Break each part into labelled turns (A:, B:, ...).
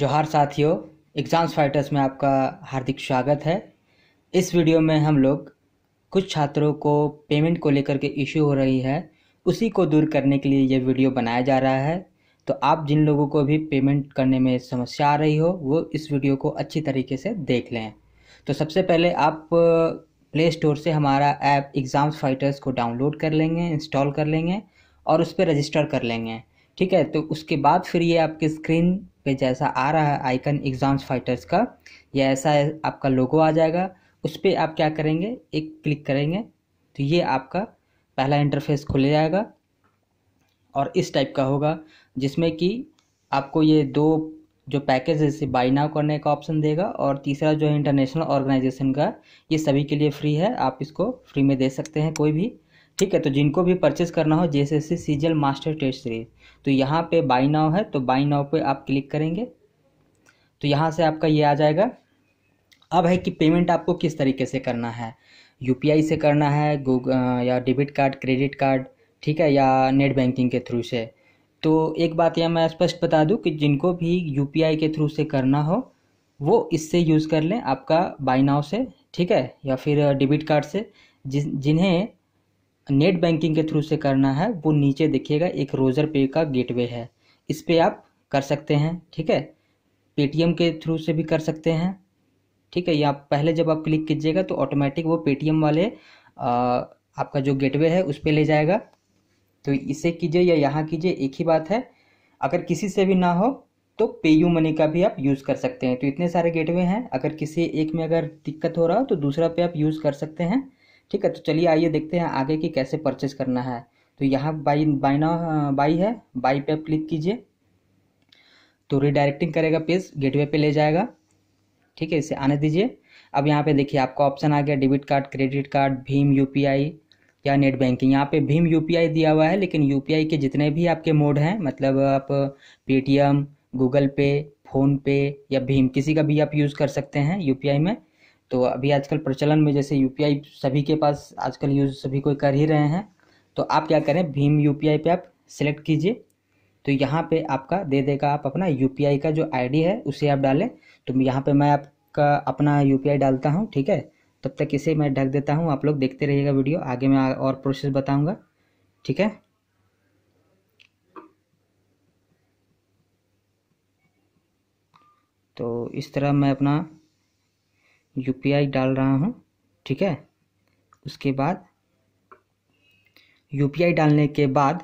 A: जोहार साथियों exams fighters में आपका हार्दिक स्वागत है इस वीडियो में हम लोग कुछ छात्रों को पेमेंट को लेकर के इश्यू हो रही है उसी को दूर करने के लिए यह वीडियो बनाया जा रहा है तो आप जिन लोगों को भी पेमेंट करने में समस्या आ रही हो वो इस वीडियो को अच्छी तरीके से देख लें तो सबसे पहले आप प्ले uh, स्टोर से हमारा ऐप एग्ज़ाम्स फाइटर्स को डाउनलोड कर लेंगे इंस्टॉल कर लेंगे और उस पर रजिस्टर कर लेंगे ठीक है तो उसके बाद फिर ये आपके स्क्रीन पे जैसा आ रहा है आइकन एग्ज़ाम्स फाइटर्स का या ऐसा आपका लोगो आ जाएगा उस पर आप क्या करेंगे एक क्लिक करेंगे तो ये आपका पहला इंटरफेस खुल जाएगा और इस टाइप का होगा जिसमें कि आपको ये दो जो पैकेज जैसे बाई नाउ करने का ऑप्शन देगा और तीसरा जो है इंटरनेशनल ऑर्गेनाइजेशन का ये सभी के लिए फ्री है आप इसको फ्री में दे सकते हैं कोई भी ठीक है तो जिनको भी परचेस करना हो जे एस सी सीजल मास्टर टेस्ट सीरीज तो यहाँ पे बाई नाव है तो बाई नाव पे आप क्लिक करेंगे तो यहाँ से आपका ये आ जाएगा अब है कि पेमेंट आपको किस तरीके से करना है यूपीआई से करना है गूगल या डेबिट कार्ड क्रेडिट कार्ड ठीक है या नेट बैंकिंग के थ्रू से तो एक बात यह मैं स्पष्ट बता दूँ कि जिनको भी यू के थ्रू से करना हो वो इससे यूज़ कर लें आपका बाई नाव से ठीक है या फिर डेबिट कार्ड से जिस जिन्हें नेट बैंकिंग के थ्रू से करना है वो नीचे देखिएगा एक रोज़र पे का गेटवे है इस पर आप कर सकते हैं ठीक है पेटीएम के थ्रू से भी कर सकते हैं ठीक है या पहले जब आप क्लिक कीजिएगा तो ऑटोमेटिक वो पेटीएम वाले आ, आपका जो गेटवे है उस पर ले जाएगा तो इसे कीजिए या यहाँ कीजिए एक ही बात है अगर किसी से भी ना हो तो पे यू मनी का भी आप यूज़ कर सकते हैं तो इतने सारे गेटवे हैं अगर किसी एक में अगर दिक्कत हो रहा हो तो दूसरा पे आप यूज़ कर सकते हैं ठीक है तो चलिए आइए देखते हैं आगे की कैसे परचेज करना है तो यहाँ बाई बाइना बाई है बाई पे आप क्लिक कीजिए तो रिडायरेक्टिंग करेगा पेज गेटवे पे ले जाएगा ठीक है इसे आने दीजिए अब यहाँ पे देखिए आपका ऑप्शन आ गया डेबिट कार्ड क्रेडिट कार्ड भीम यूपीआई या नेट बैंकिंग यहाँ पे भीम यूपीआई दिया हुआ है लेकिन यूपीआई के जितने भी आपके मोड हैं मतलब आप पेटीएम गूगल पे फोनपे या भीम किसी का भी आप यूज़ कर सकते हैं यूपीआई में तो अभी आजकल प्रचलन में जैसे यूपीआई सभी के पास आजकल यूज सभी कोई कर ही रहे हैं तो आप क्या करें भीम यू पी आप सेलेक्ट कीजिए तो यहाँ पे आपका दे देगा आप अपना यूपीआई का जो आईडी है उसे आप डालें तो यहाँ पे मैं आपका अपना यूपीआई डालता हूँ ठीक है तब तक इसे मैं ढक देता हूँ आप लोग देखते रहिएगा वीडियो आगे मैं और प्रोसेस बताऊँगा ठीक है तो इस तरह मैं अपना यूपीआई डाल रहा हूँ ठीक है उसके बाद यू डालने के बाद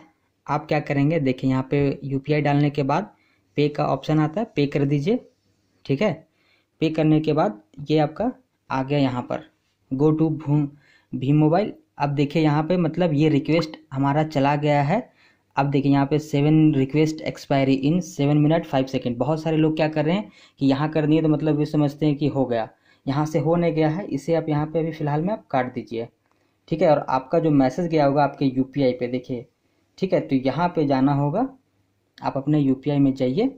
A: आप क्या करेंगे देखिए यहाँ पे यू डालने के बाद पे का ऑप्शन आता है पे कर दीजिए ठीक है पे करने के बाद ये आपका आ गया यहाँ पर गो टू भूम भीम मोबाइल अब देखिए यहाँ पे मतलब ये रिक्वेस्ट हमारा चला गया है अब देखिए यहाँ पे seven request expiry in seven minute five second बहुत सारे लोग क्या कर रहे हैं कि यहाँ कर दिए तो मतलब ये समझते हैं कि हो गया यहाँ से हो नहीं गया है इसे आप यहाँ पे अभी फ़िलहाल में आप काट दीजिए ठीक है और आपका जो मैसेज गया होगा आपके यू पी देखिए ठीक है तो यहाँ पर जाना होगा आप अपने यू में जाइए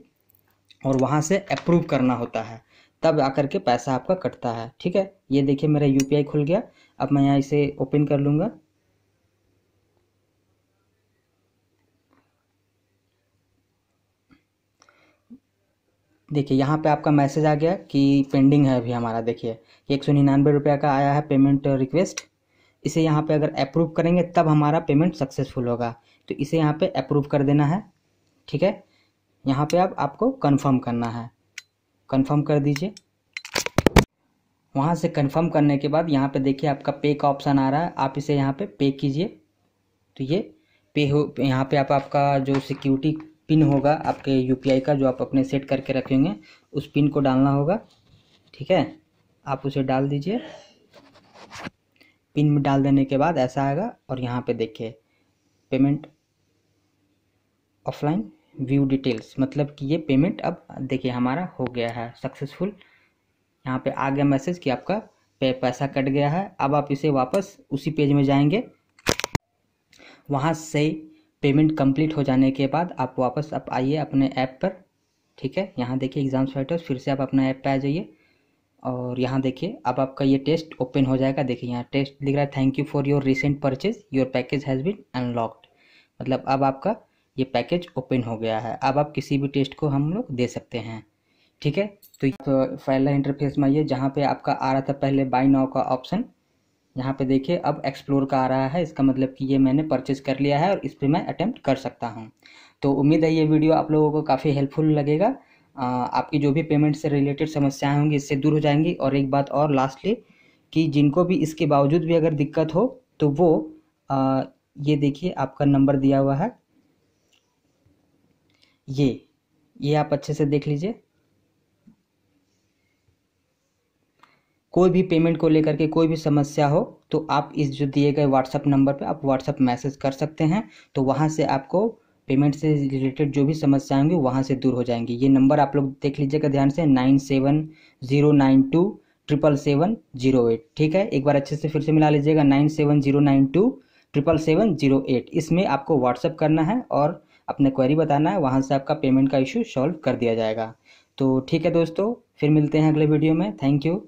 A: और वहाँ से अप्रूव करना होता है तब आकर के पैसा आपका कटता है ठीक है ये देखिए मेरा यू खुल गया अब मैं यहाँ इसे ओपन कर लूँगा देखिए यहाँ पे आपका मैसेज आ गया कि पेंडिंग है अभी हमारा देखिए एक सौ निन्यानवे रुपये का आया है पेमेंट रिक्वेस्ट इसे यहाँ पे अगर अप्रूव करेंगे तब हमारा पेमेंट सक्सेसफुल होगा तो इसे यहाँ पे अप्रूव कर देना है ठीक है यहाँ पे अब आपको कंफर्म करना है कंफर्म कर दीजिए वहाँ से कंफर्म करने के बाद यहाँ पे देखिए आपका पे का ऑप्शन आ रहा है आप इसे यहाँ पे पे कीजिए तो ये पे हो यहाँ पे आप आपका जो सिक्योरिटी पिन होगा आपके यूपीआई का जो आप अपने सेट करके रखेंगे उस पिन को डालना होगा ठीक है आप उसे डाल दीजिए पिन में डाल देने के बाद ऐसा आएगा और यहाँ पे देखिए पेमेंट ऑफलाइन व्यू डिटेल्स मतलब कि ये पेमेंट अब देखिए हमारा हो गया है सक्सेसफुल यहाँ पे आ गया मैसेज कि आपका पे पैसा कट गया है अब आप इसे वापस उसी पेज में जाएंगे वहाँ से पेमेंट कंप्लीट हो जाने के बाद आप वापस आप आइए अपने ऐप पर ठीक है यहाँ देखिए एग्ज़ाम स्वेटर फिर से आप अपना ऐप पर आ जाइए और यहाँ देखिए अब आपका ये टेस्ट ओपन हो जाएगा देखिए यहाँ टेस्ट लिख रहा है thank you for your recent purchase your package has been unlocked मतलब अब आपका ये पैकेज ओपन हो गया है अब आप किसी भी टेस्ट को हम लोग दे सकते हैं ठीक है तो, तो पहला इंटरफेस में आइए जहाँ पे आपका आ रहा था पहले बाई नाव का ऑप्शन यहाँ पे देखिए अब एक्सप्लोर का आ रहा है इसका मतलब कि ये मैंने परचेज कर लिया है और इस पर मैं अटैम्प्ट कर सकता हूँ तो उम्मीद है ये वीडियो आप लोगों को काफ़ी हेल्पफुल लगेगा आपकी जो भी पेमेंट से रिलेटेड समस्याएं होंगी इससे दूर हो जाएंगी और एक बात और लास्टली कि जिनको भी इसके बावजूद भी अगर दिक्कत हो तो वो आ, ये देखिए आपका नंबर दिया हुआ है ये ये आप अच्छे से देख लीजिए कोई भी पेमेंट को लेकर के कोई भी समस्या हो तो आप इस जो दिए गए व्हाट्सअप नंबर पर आप व्हाट्सअप मैसेज कर सकते हैं तो वहाँ से आपको पेमेंट से रिलेटेड जो भी समस्याएं होंगी वहाँ से दूर हो जाएंगी ये नंबर आप लोग देख लीजिएगा ध्यान से nine seven zero nine two triple seven zero eight ठीक है एक बार अच्छे से फिर से मिला लीजिएगा nine seven zero nine two triple seven zero eight इसमें आपको व्हाट्सअप करना है और अपने क्वेरी बताना है वहाँ से आपका पेमेंट का इशू सॉल्व कर दिया जाएगा तो ठीक है दोस्तों फिर मिलते हैं अगले वीडियो में थैंक यू